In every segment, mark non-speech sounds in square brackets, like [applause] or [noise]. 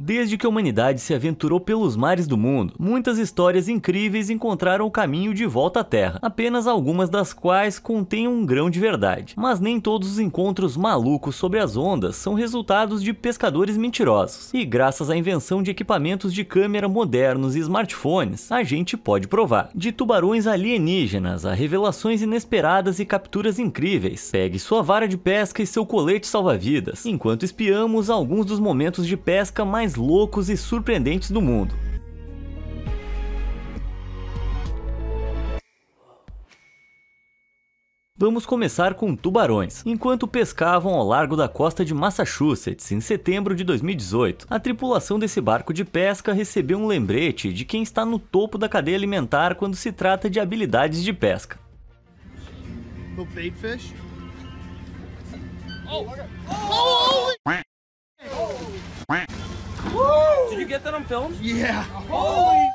Desde que a humanidade se aventurou pelos mares do mundo, muitas histórias incríveis encontraram o caminho de volta à Terra, apenas algumas das quais contêm um grão de verdade. Mas nem todos os encontros malucos sobre as ondas são resultados de pescadores mentirosos. E graças à invenção de equipamentos de câmera modernos e smartphones, a gente pode provar. De tubarões alienígenas a revelações inesperadas e capturas incríveis, pegue sua vara de pesca e seu colete salva-vidas, enquanto espiamos alguns dos momentos de pesca mais mais loucos e surpreendentes do mundo. Vamos começar com tubarões. Enquanto pescavam ao largo da costa de Massachusetts em setembro de 2018, a tripulação desse barco de pesca recebeu um lembrete de quem está no topo da cadeia alimentar quando se trata de habilidades de pesca. Oh. Oh. Oh. oh. Woo! Did you get that on film? Yeah. Holy.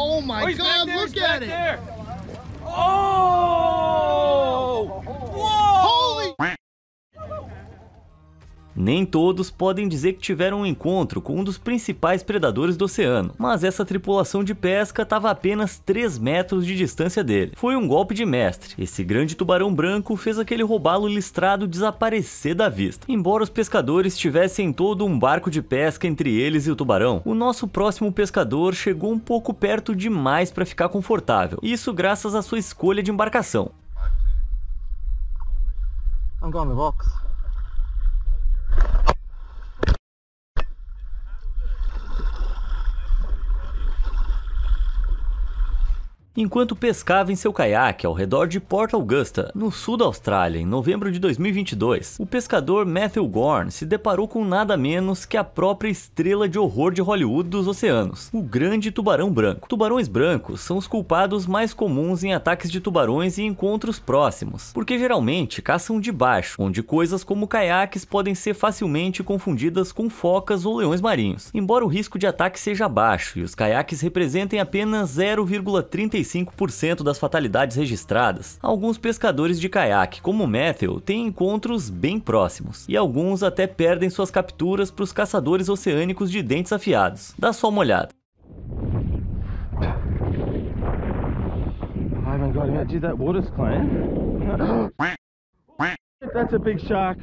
Oh my oh, God! Look at it. Oh. Nem todos podem dizer que tiveram um encontro com um dos principais predadores do oceano, mas essa tripulação de pesca estava a apenas 3 metros de distância dele. Foi um golpe de mestre. Esse grande tubarão branco fez aquele robalo listrado desaparecer da vista. Embora os pescadores tivessem todo um barco de pesca entre eles e o tubarão, o nosso próximo pescador chegou um pouco perto demais para ficar confortável. Isso graças à sua escolha de embarcação. I'm going with box. enquanto pescava em seu caiaque ao redor de Port Augusta, no sul da Austrália, em novembro de 2022. O pescador Matthew Gorn se deparou com nada menos que a própria estrela de horror de Hollywood dos oceanos, o grande tubarão branco. Tubarões brancos são os culpados mais comuns em ataques de tubarões e encontros próximos, porque geralmente caçam de baixo, onde coisas como caiaques podem ser facilmente confundidas com focas ou leões marinhos. Embora o risco de ataque seja baixo e os caiaques representem apenas 0,35 95% das fatalidades registradas. Alguns pescadores de caiaque, como Matthew, têm encontros bem próximos, e alguns até perdem suas capturas para os caçadores oceânicos de dentes afiados. Dá só uma olhada. [gasps] That's a big shark.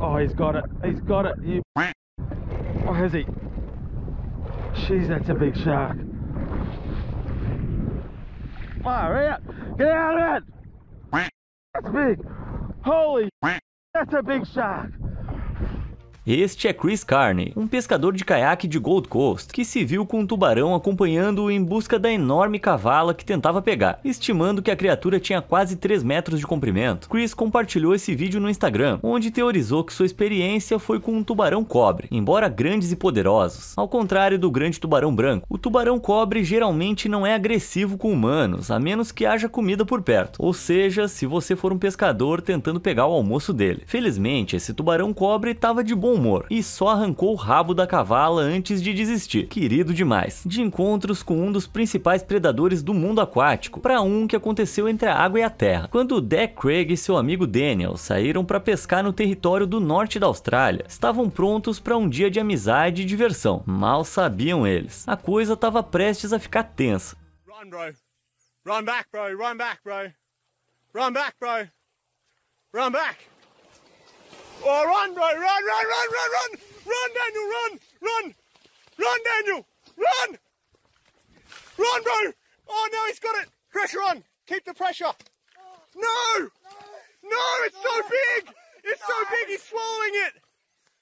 Oh, he's got it. He's got it. You... Oh, has he? Jeez, that's a big shark. fire. Hurry eh? up. Get out of it. That's big. Holy. That's a big shark. Este é Chris Carney, um pescador de caiaque de Gold Coast, que se viu com um tubarão acompanhando-o em busca da enorme cavala que tentava pegar, estimando que a criatura tinha quase 3 metros de comprimento. Chris compartilhou esse vídeo no Instagram, onde teorizou que sua experiência foi com um tubarão cobre, embora grandes e poderosos. Ao contrário do grande tubarão branco, o tubarão cobre geralmente não é agressivo com humanos, a menos que haja comida por perto, ou seja, se você for um pescador tentando pegar o almoço dele. Felizmente, esse tubarão cobre estava de bom humor e só arrancou o rabo da cavala antes de desistir. Querido demais. De encontros com um dos principais predadores do mundo aquático, para um que aconteceu entre a água e a terra. Quando Deck Craig e seu amigo Daniel saíram para pescar no território do norte da Austrália, estavam prontos para um dia de amizade e diversão. Mal sabiam eles. A coisa estava prestes a ficar tensa. Run, bro. Run back, bro. Run back, bro. Run back, bro. Run back. Oh, run, boy, run, run, run, run, run! Run, Daniel, run, run! Run, Daniel, run! Run, bro! Oh, no, he's got it! Pressure on! Keep the pressure! No! No, it's so big! It's so big, he's swallowing it!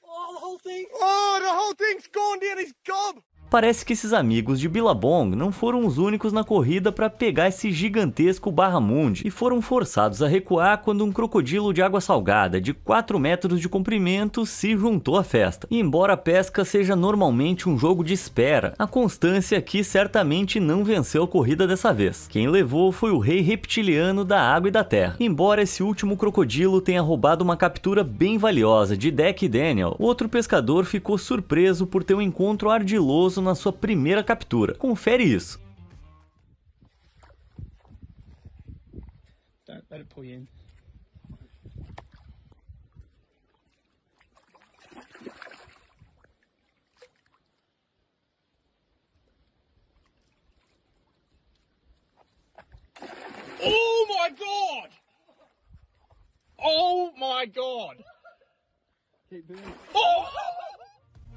Oh, the whole thing! Oh, the whole thing's gone down his gob! Parece que esses amigos de Billabong não foram os únicos na corrida para pegar esse gigantesco Barra barramundi e foram forçados a recuar quando um crocodilo de água salgada de 4 metros de comprimento se juntou à festa. E embora a pesca seja normalmente um jogo de espera, a constância aqui certamente não venceu a corrida dessa vez. Quem levou foi o rei reptiliano da água e da terra. Embora esse último crocodilo tenha roubado uma captura bem valiosa de Deck Daniel, outro pescador ficou surpreso por ter um encontro ardiloso na sua primeira captura. Confere isso. Oh my god! Oh my god! Keep doing it. Oh!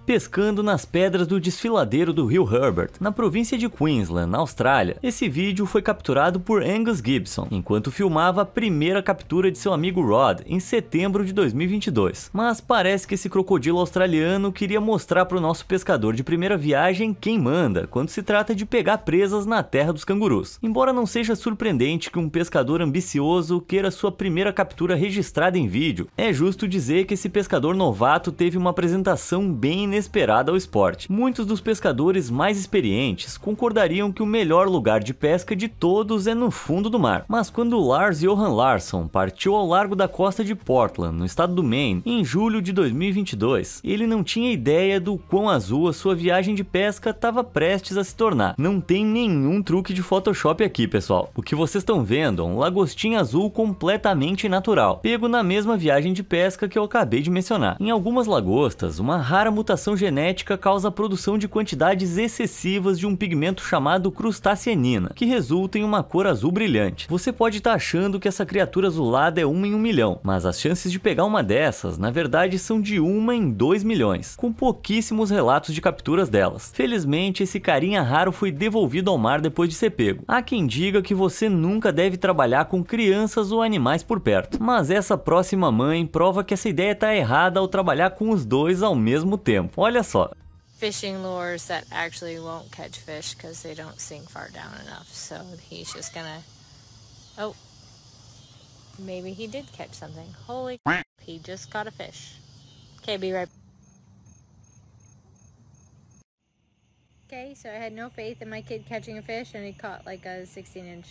pescando nas pedras do desfiladeiro do rio Herbert, na província de Queensland, na Austrália. Esse vídeo foi capturado por Angus Gibson, enquanto filmava a primeira captura de seu amigo Rod, em setembro de 2022. Mas parece que esse crocodilo australiano queria mostrar para o nosso pescador de primeira viagem quem manda, quando se trata de pegar presas na terra dos cangurus. Embora não seja surpreendente que um pescador ambicioso queira sua primeira captura registrada em vídeo, é justo dizer que esse pescador novato teve uma apresentação bem inesperada inesperada ao esporte. Muitos dos pescadores mais experientes concordariam que o melhor lugar de pesca de todos é no fundo do mar. Mas quando Lars Johan Larson partiu ao largo da costa de Portland, no estado do Maine, em julho de 2022, ele não tinha ideia do quão azul a sua viagem de pesca estava prestes a se tornar. Não tem nenhum truque de Photoshop aqui, pessoal. O que vocês estão vendo é um lagostim azul completamente natural, pego na mesma viagem de pesca que eu acabei de mencionar. Em algumas lagostas, uma rara mutação genética causa a produção de quantidades excessivas de um pigmento chamado crustaceanina, que resulta em uma cor azul brilhante. Você pode estar tá achando que essa criatura azulada é uma em um milhão, mas as chances de pegar uma dessas, na verdade, são de uma em dois milhões, com pouquíssimos relatos de capturas delas. Felizmente, esse carinha raro foi devolvido ao mar depois de ser pego. Há quem diga que você nunca deve trabalhar com crianças ou animais por perto, mas essa próxima mãe prova que essa ideia está errada ao trabalhar com os dois ao mesmo tempo. Olha só. Fishing lures that actually won't catch fish because they don't sink far down enough. So he's just gonna. Oh. Maybe he did catch something. Holy. He just caught a fish. Okay, be right Okay, so I had no faith in my kid catching a fish and he caught like a 16 inch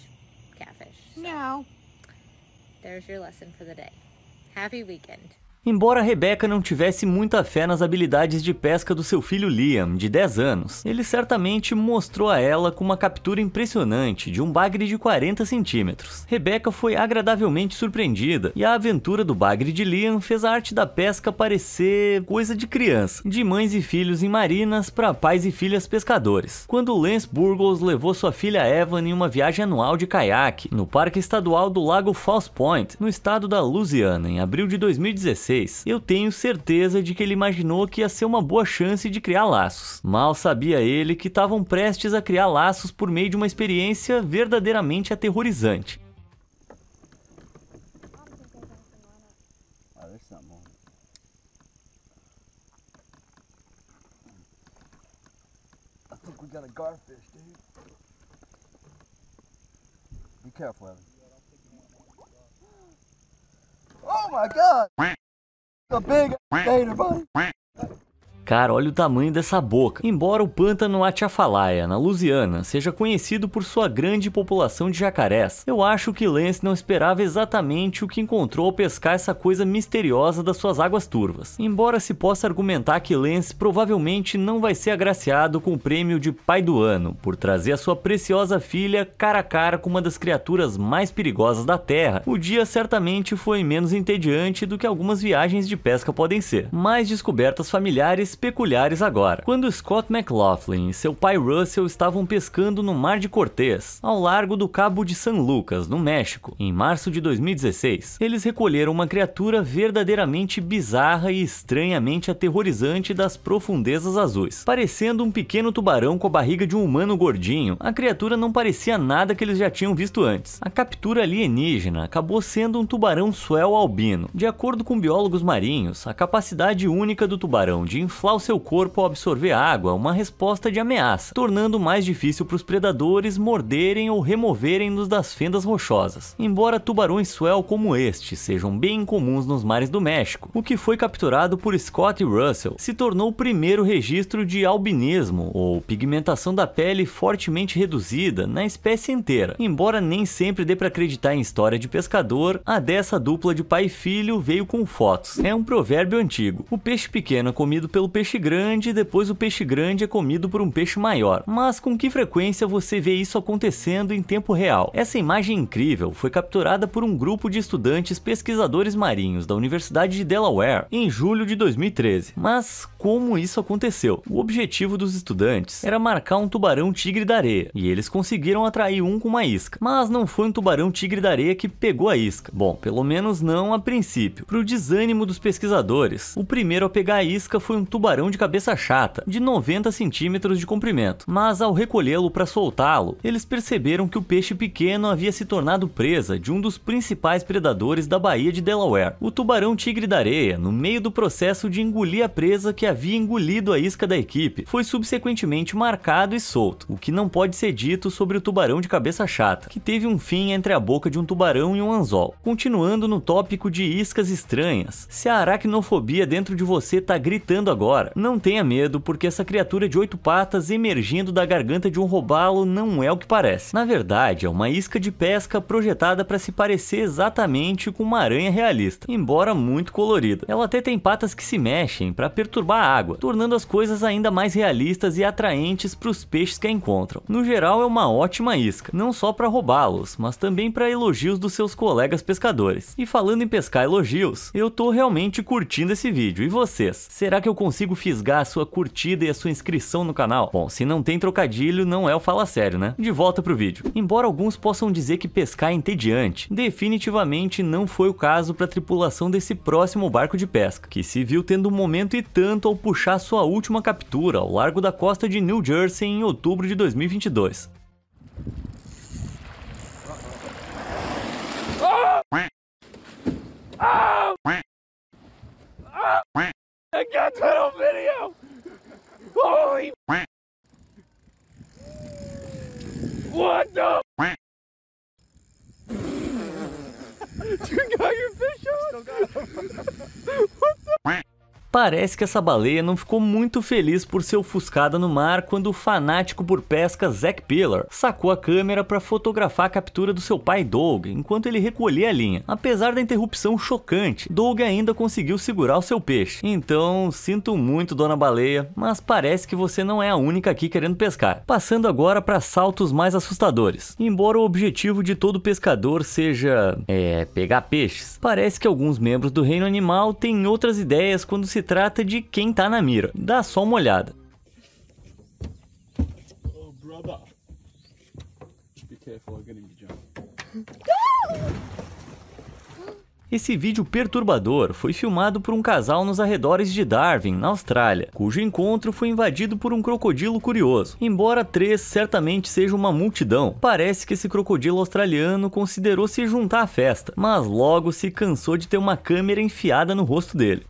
catfish. So. No. There's your lesson for the day. Happy weekend. Embora Rebecca não tivesse muita fé nas habilidades de pesca do seu filho Liam, de 10 anos, ele certamente mostrou a ela com uma captura impressionante de um bagre de 40 centímetros. Rebecca foi agradavelmente surpreendida e a aventura do bagre de Liam fez a arte da pesca parecer coisa de criança, de mães e filhos em marinas para pais e filhas pescadores. Quando Lance Burgos levou sua filha Evan em uma viagem anual de caiaque no Parque Estadual do Lago Falls Point, no estado da Louisiana, em abril de 2016, eu tenho certeza de que ele imaginou que ia ser uma boa chance de criar laços. Mal sabia ele que estavam prestes a criar laços por meio de uma experiência verdadeiramente aterrorizante. Evan. Oh my god! a big gator, buddy. Cara, olha o tamanho dessa boca. Embora o pântano Atiafalaia, na Louisiana, seja conhecido por sua grande população de jacarés, eu acho que Lance não esperava exatamente o que encontrou ao pescar essa coisa misteriosa das suas águas turvas. Embora se possa argumentar que Lance provavelmente não vai ser agraciado com o prêmio de pai do ano, por trazer a sua preciosa filha cara a cara com uma das criaturas mais perigosas da Terra, o dia certamente foi menos entediante do que algumas viagens de pesca podem ser. Mais descobertas familiares peculiares agora. Quando Scott McLaughlin e seu pai Russell estavam pescando no Mar de Cortez, ao largo do Cabo de San Lucas, no México, em março de 2016, eles recolheram uma criatura verdadeiramente bizarra e estranhamente aterrorizante das profundezas azuis. Parecendo um pequeno tubarão com a barriga de um humano gordinho, a criatura não parecia nada que eles já tinham visto antes. A captura alienígena acabou sendo um tubarão suel albino. De acordo com biólogos marinhos, a capacidade única do tubarão de inflar o seu corpo ao absorver água, uma resposta de ameaça, tornando mais difícil para os predadores morderem ou removerem-nos das fendas rochosas. Embora tubarões swell como este sejam bem comuns nos mares do México, o que foi capturado por Scott Russell se tornou o primeiro registro de albinismo ou pigmentação da pele fortemente reduzida na espécie inteira. Embora nem sempre dê para acreditar em história de pescador, a dessa dupla de pai e filho veio com fotos. É um provérbio antigo. O peixe pequeno comido pelo peixe grande e depois o peixe grande é comido por um peixe maior. Mas com que frequência você vê isso acontecendo em tempo real? Essa imagem incrível foi capturada por um grupo de estudantes pesquisadores marinhos da Universidade de Delaware em julho de 2013. Mas como isso aconteceu. O objetivo dos estudantes era marcar um tubarão-tigre da areia, e eles conseguiram atrair um com uma isca. Mas não foi um tubarão-tigre da areia que pegou a isca. Bom, pelo menos não a princípio. Para o desânimo dos pesquisadores, o primeiro a pegar a isca foi um tubarão de cabeça chata, de 90 centímetros de comprimento. Mas ao recolhê-lo para soltá-lo, eles perceberam que o peixe pequeno havia se tornado presa de um dos principais predadores da Baía de Delaware, o tubarão-tigre da areia, no meio do processo de engolir a presa que havia engolido a isca da equipe, foi subsequentemente marcado e solto, o que não pode ser dito sobre o tubarão de cabeça chata, que teve um fim entre a boca de um tubarão e um anzol. Continuando no tópico de iscas estranhas, se a aracnofobia dentro de você tá gritando agora, não tenha medo porque essa criatura de oito patas emergindo da garganta de um robalo não é o que parece. Na verdade, é uma isca de pesca projetada para se parecer exatamente com uma aranha realista, embora muito colorida. Ela até tem patas que se mexem para perturbar água, tornando as coisas ainda mais realistas e atraentes para os peixes que a encontram. No geral, é uma ótima isca, não só para roubá-los, mas também para elogios dos seus colegas pescadores. E falando em pescar elogios, eu tô realmente curtindo esse vídeo, e vocês? Será que eu consigo fisgar a sua curtida e a sua inscrição no canal? Bom, se não tem trocadilho, não é o Fala Sério, né? De volta pro vídeo. Embora alguns possam dizer que pescar é entediante, definitivamente não foi o caso para a tripulação desse próximo barco de pesca, que se viu tendo um momento e tanto tentou puxar sua última captura ao largo da costa de New Jersey em outubro de 2022. What the? you got your fish on? Still got him. what the? Parece que essa baleia não ficou muito feliz por ser ofuscada no mar quando o fanático por pesca Zack Pillar sacou a câmera para fotografar a captura do seu pai Doug enquanto ele recolhia a linha. Apesar da interrupção chocante, Doug ainda conseguiu segurar o seu peixe. Então, sinto muito, dona baleia, mas parece que você não é a única aqui querendo pescar. Passando agora para saltos mais assustadores. Embora o objetivo de todo pescador seja. é. pegar peixes, parece que alguns membros do reino animal têm outras ideias quando se se trata de quem tá na mira. Dá só uma olhada. Oh, esse vídeo perturbador foi filmado por um casal nos arredores de Darwin, na Austrália, cujo encontro foi invadido por um crocodilo curioso. Embora três certamente seja uma multidão, parece que esse crocodilo australiano considerou se juntar à festa, mas logo se cansou de ter uma câmera enfiada no rosto dele.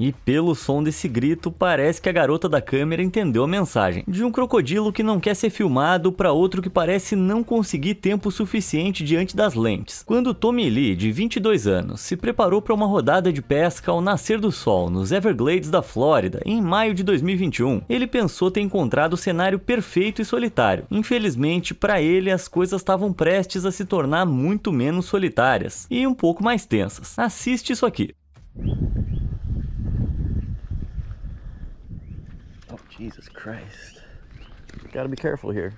E pelo som desse grito, parece que a garota da câmera entendeu a mensagem. De um crocodilo que não quer ser filmado para outro que parece não conseguir tempo suficiente diante das lentes. Quando Tommy Lee, de 22 anos, se preparou para uma rodada de pesca ao nascer do sol nos Everglades da Flórida, em maio de 2021, ele pensou ter encontrado o cenário perfeito e solitário. Infelizmente, para ele, as coisas estavam prestes a se tornar muito menos solitárias e um pouco mais tensas. Assiste isso aqui. Jesus Christ. Gotta be careful here.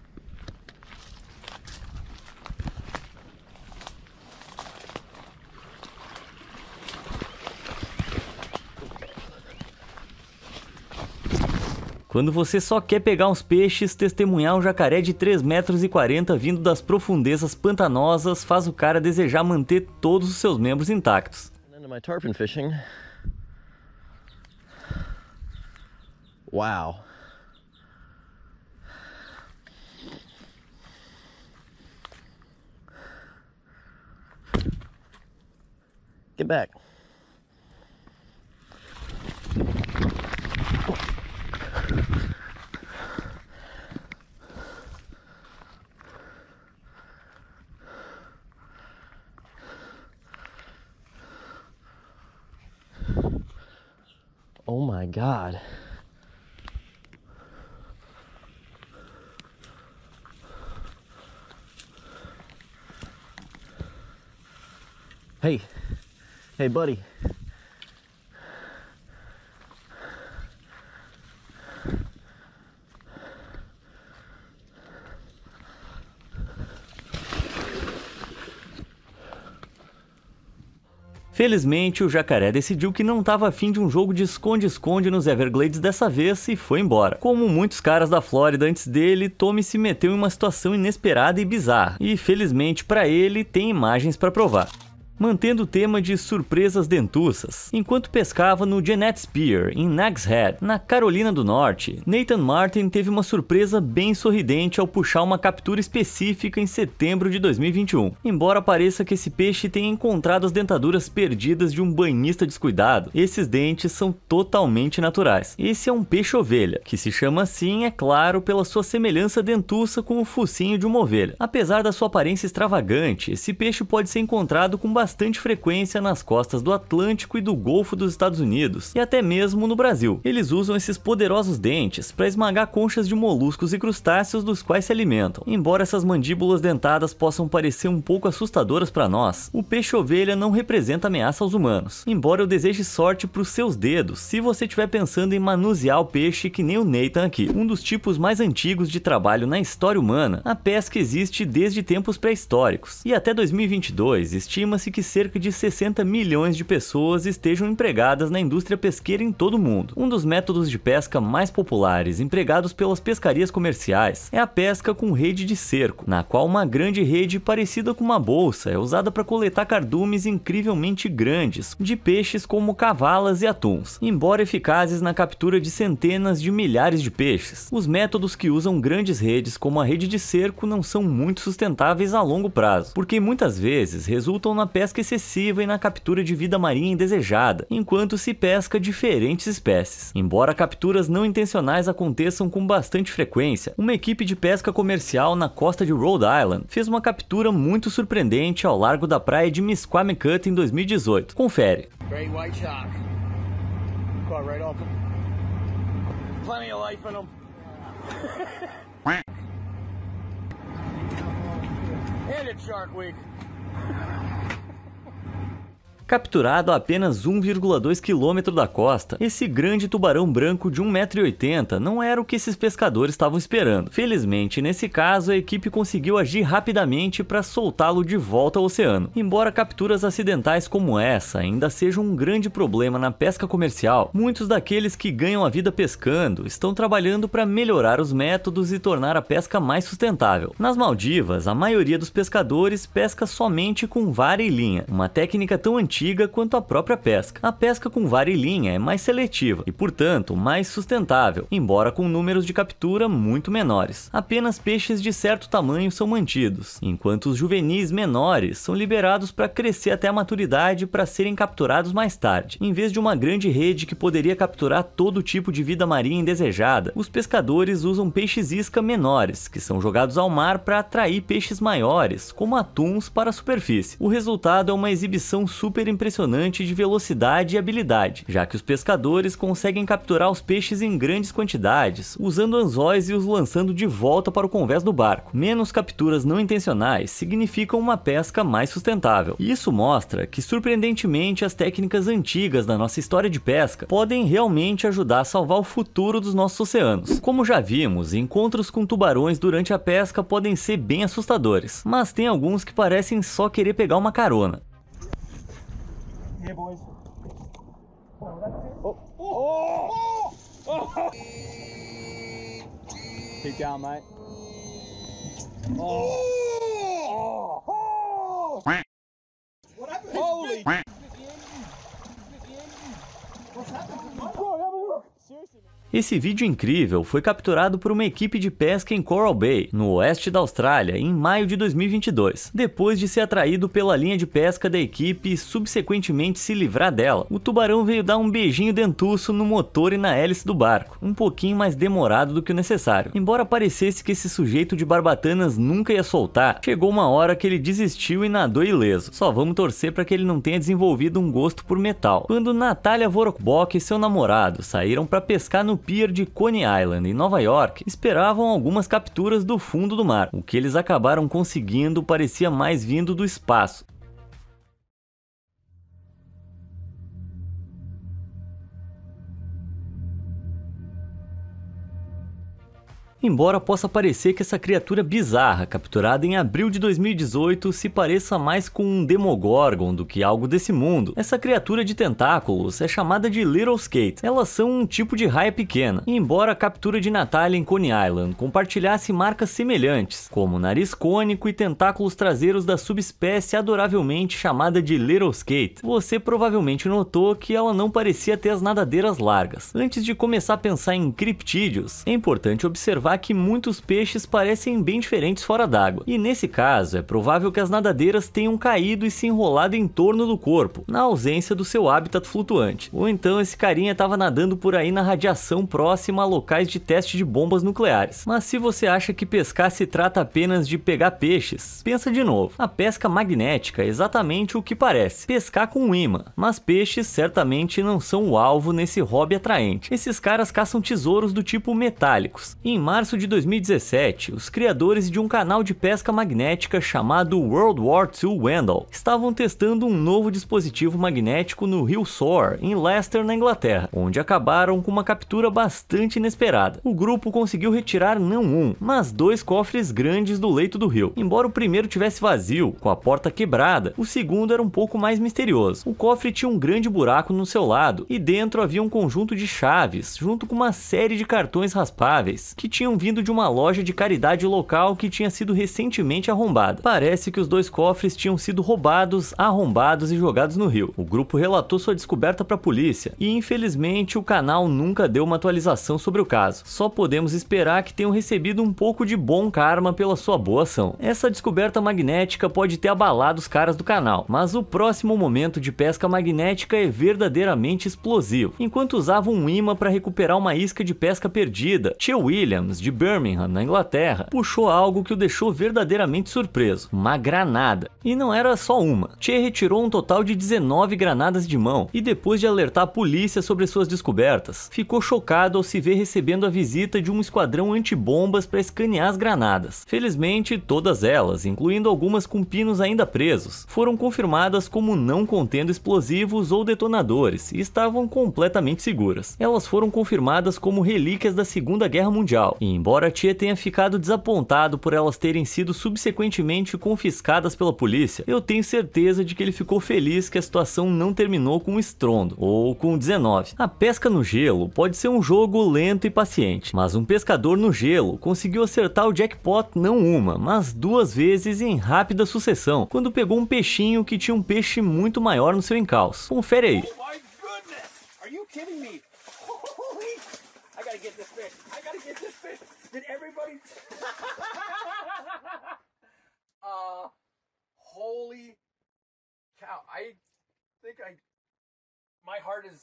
Quando você só quer pegar uns peixes, testemunhar um jacaré de 3,40 metros e vindo das profundezas pantanosas faz o cara desejar manter todos os seus membros intactos. Wow. Get back. Oh my God. Hey. Hey, buddy. Felizmente, o jacaré decidiu que não estava afim de um jogo de esconde-esconde nos Everglades dessa vez e foi embora. Como muitos caras da Flórida antes dele, Tommy se meteu em uma situação inesperada e bizarra. E felizmente para ele, tem imagens para provar mantendo o tema de surpresas dentuças. Enquanto pescava no Jeanette Spear, em Nags Head, na Carolina do Norte, Nathan Martin teve uma surpresa bem sorridente ao puxar uma captura específica em setembro de 2021. Embora pareça que esse peixe tenha encontrado as dentaduras perdidas de um banhista descuidado, esses dentes são totalmente naturais. Esse é um peixe-ovelha, que se chama assim, é claro, pela sua semelhança dentuça com o focinho de uma ovelha. Apesar da sua aparência extravagante, esse peixe pode ser encontrado com bastante bastante frequência nas costas do Atlântico e do Golfo dos Estados Unidos, e até mesmo no Brasil. Eles usam esses poderosos dentes para esmagar conchas de moluscos e crustáceos dos quais se alimentam. Embora essas mandíbulas dentadas possam parecer um pouco assustadoras para nós, o peixe-ovelha não representa ameaça aos humanos. Embora eu deseje sorte para os seus dedos, se você estiver pensando em manusear o peixe que nem o Nathan aqui, um dos tipos mais antigos de trabalho na história humana, a pesca existe desde tempos pré-históricos, e até 2022 estima-se que cerca de 60 milhões de pessoas estejam empregadas na indústria pesqueira em todo o mundo. Um dos métodos de pesca mais populares empregados pelas pescarias comerciais é a pesca com rede de cerco, na qual uma grande rede parecida com uma bolsa é usada para coletar cardumes incrivelmente grandes de peixes como cavalas e atuns, embora eficazes na captura de centenas de milhares de peixes. Os métodos que usam grandes redes como a rede de cerco não são muito sustentáveis a longo prazo, porque muitas vezes resultam na pesca pesca excessiva e na captura de vida marinha indesejada, enquanto se pesca diferentes espécies. Embora capturas não intencionais aconteçam com bastante frequência, uma equipe de pesca comercial na costa de Rhode Island fez uma captura muito surpreendente ao largo da praia de Misquamicut em 2018. Confere capturado a apenas 1,2 km da costa. Esse grande tubarão branco de 1,80m não era o que esses pescadores estavam esperando. Felizmente, nesse caso, a equipe conseguiu agir rapidamente para soltá-lo de volta ao oceano. Embora capturas acidentais como essa ainda sejam um grande problema na pesca comercial, muitos daqueles que ganham a vida pescando estão trabalhando para melhorar os métodos e tornar a pesca mais sustentável. Nas Maldivas, a maioria dos pescadores pesca somente com vara e linha, uma técnica tão antiga antiga quanto a própria pesca. A pesca com varilinha é mais seletiva e, portanto, mais sustentável, embora com números de captura muito menores. Apenas peixes de certo tamanho são mantidos, enquanto os juvenis menores são liberados para crescer até a maturidade para serem capturados mais tarde. Em vez de uma grande rede que poderia capturar todo tipo de vida marinha indesejada, os pescadores usam peixes isca menores, que são jogados ao mar para atrair peixes maiores, como atuns, para a superfície. O resultado é uma exibição super super impressionante de velocidade e habilidade, já que os pescadores conseguem capturar os peixes em grandes quantidades, usando anzóis e os lançando de volta para o convés do barco. Menos capturas não intencionais significam uma pesca mais sustentável. Isso mostra que, surpreendentemente, as técnicas antigas da nossa história de pesca podem realmente ajudar a salvar o futuro dos nossos oceanos. Como já vimos, encontros com tubarões durante a pesca podem ser bem assustadores, mas tem alguns que parecem só querer pegar uma carona. Here, boys. Oh, Oh. Oh. Oh. Keep going, mate. Oh. oh. oh. What happened? Holy. What's happened? Bro, have a look. Seriously, man. Esse vídeo incrível foi capturado por uma equipe de pesca em Coral Bay, no oeste da Austrália, em maio de 2022, depois de ser atraído pela linha de pesca da equipe e subsequentemente se livrar dela. O tubarão veio dar um beijinho dentuço no motor e na hélice do barco, um pouquinho mais demorado do que o necessário. Embora parecesse que esse sujeito de barbatanas nunca ia soltar, chegou uma hora que ele desistiu e nadou ileso. Só vamos torcer para que ele não tenha desenvolvido um gosto por metal. Quando Natália Vorokbok e seu namorado saíram para pescar no pier de Coney Island, em Nova York, esperavam algumas capturas do fundo do mar. O que eles acabaram conseguindo parecia mais vindo do espaço. Embora possa parecer que essa criatura bizarra, capturada em abril de 2018, se pareça mais com um Demogorgon do que algo desse mundo, essa criatura de tentáculos é chamada de Little Skate. Elas são um tipo de raia pequena, e embora a captura de Natalia em Coney Island compartilhasse marcas semelhantes, como nariz cônico e tentáculos traseiros da subespécie adoravelmente chamada de Little Skate, você provavelmente notou que ela não parecia ter as nadadeiras largas. Antes de começar a pensar em criptídeos, é importante observar que muitos peixes parecem bem diferentes fora d'água, e nesse caso é provável que as nadadeiras tenham caído e se enrolado em torno do corpo, na ausência do seu hábitat flutuante. Ou então esse carinha estava nadando por aí na radiação próxima a locais de teste de bombas nucleares. Mas se você acha que pescar se trata apenas de pegar peixes, pensa de novo. A pesca magnética é exatamente o que parece, pescar com um imã. Mas peixes certamente não são o alvo nesse hobby atraente. Esses caras caçam tesouros do tipo metálicos. Em mar março de 2017, os criadores de um canal de pesca magnética chamado World War II Wendell estavam testando um novo dispositivo magnético no rio Soar, em Leicester, na Inglaterra, onde acabaram com uma captura bastante inesperada. O grupo conseguiu retirar não um, mas dois cofres grandes do leito do rio. Embora o primeiro tivesse vazio, com a porta quebrada, o segundo era um pouco mais misterioso. O cofre tinha um grande buraco no seu lado, e dentro havia um conjunto de chaves, junto com uma série de cartões raspáveis, que tinham vindo de uma loja de caridade local que tinha sido recentemente arrombada. Parece que os dois cofres tinham sido roubados, arrombados e jogados no rio. O grupo relatou sua descoberta para a polícia e, infelizmente, o canal nunca deu uma atualização sobre o caso. Só podemos esperar que tenham recebido um pouco de bom karma pela sua boa ação. Essa descoberta magnética pode ter abalado os caras do canal, mas o próximo momento de pesca magnética é verdadeiramente explosivo. Enquanto usava um imã para recuperar uma isca de pesca perdida, Tio Williams de Birmingham, na Inglaterra, puxou algo que o deixou verdadeiramente surpreso: uma granada. E não era só uma. Che retirou um total de 19 granadas de mão e depois de alertar a polícia sobre suas descobertas, ficou chocado ao se ver recebendo a visita de um esquadrão antibombas para escanear as granadas. Felizmente, todas elas, incluindo algumas com pinos ainda presos, foram confirmadas como não contendo explosivos ou detonadores e estavam completamente seguras. Elas foram confirmadas como relíquias da Segunda Guerra Mundial e Embora Tia tenha ficado desapontado por elas terem sido subsequentemente confiscadas pela polícia, eu tenho certeza de que ele ficou feliz que a situação não terminou com um estrondo, ou com 19. A pesca no gelo pode ser um jogo lento e paciente, mas um pescador no gelo conseguiu acertar o jackpot não uma, mas duas vezes em rápida sucessão, quando pegou um peixinho que tinha um peixe muito maior no seu encalço. Confere aí. Oh gotta get this fish. I gotta get this fish. Did everybody? [laughs] uh, holy cow! I think I, my heart is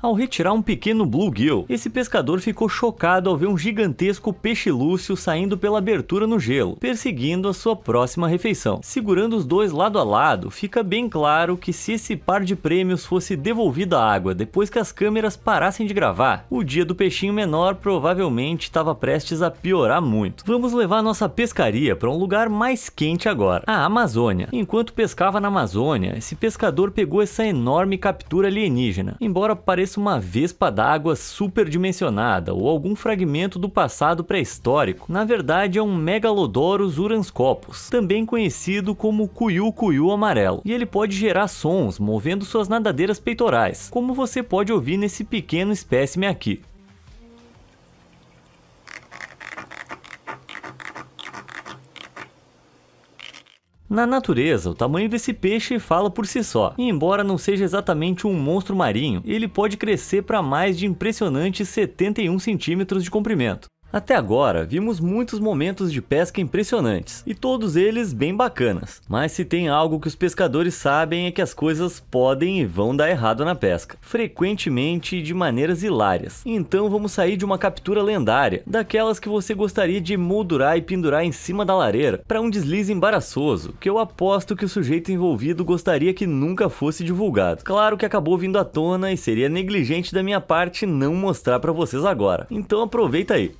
Ao retirar um pequeno bluegill, esse pescador ficou chocado ao ver um gigantesco peixe lúcio saindo pela abertura no gelo, perseguindo a sua próxima refeição. Segurando os dois lado a lado, fica bem claro que se esse par de prêmios fosse devolvido à água depois que as câmeras parassem de gravar, o dia do peixinho menor provavelmente estava prestes a piorar muito. Vamos levar nossa pescaria para um lugar mais quente agora, a Amazônia. Enquanto pescava na Amazônia, esse pescador pegou essa enorme captura alienígena embora pareça uma vespa d'água superdimensionada ou algum fragmento do passado pré-histórico. Na verdade, é um Megalodorus uranscopus, também conhecido como cuiu cuiu amarelo, e ele pode gerar sons movendo suas nadadeiras peitorais, como você pode ouvir nesse pequeno espécime aqui. Na natureza, o tamanho desse peixe fala por si só, e embora não seja exatamente um monstro marinho, ele pode crescer para mais de impressionantes 71 centímetros de comprimento. Até agora, vimos muitos momentos de pesca impressionantes, e todos eles bem bacanas. Mas se tem algo que os pescadores sabem é que as coisas podem e vão dar errado na pesca, frequentemente de maneiras hilárias. Então vamos sair de uma captura lendária, daquelas que você gostaria de moldurar e pendurar em cima da lareira, para um deslize embaraçoso, que eu aposto que o sujeito envolvido gostaria que nunca fosse divulgado. Claro que acabou vindo à tona e seria negligente da minha parte não mostrar para vocês agora. Então aproveita aí.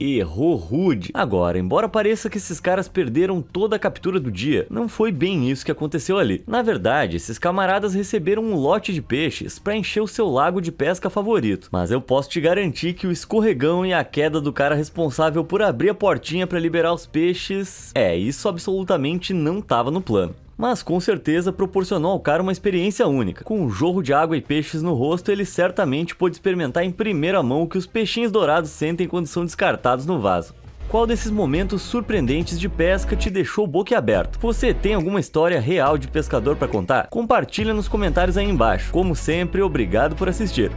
Errou rude. Agora, embora pareça que esses caras perderam toda a captura do dia, não foi bem isso que aconteceu ali. Na verdade, esses camaradas receberam um lote de peixes para encher o seu lago de pesca favorito. Mas eu posso te garantir que o escorregão e a queda do cara responsável por abrir a portinha para liberar os peixes... É, isso absolutamente não estava no plano mas com certeza proporcionou ao cara uma experiência única. Com um jorro de água e peixes no rosto, ele certamente pôde experimentar em primeira mão o que os peixinhos dourados sentem quando são descartados no vaso. Qual desses momentos surpreendentes de pesca te deixou boquiaberto? Você tem alguma história real de pescador para contar? Compartilha nos comentários aí embaixo. Como sempre, obrigado por assistir.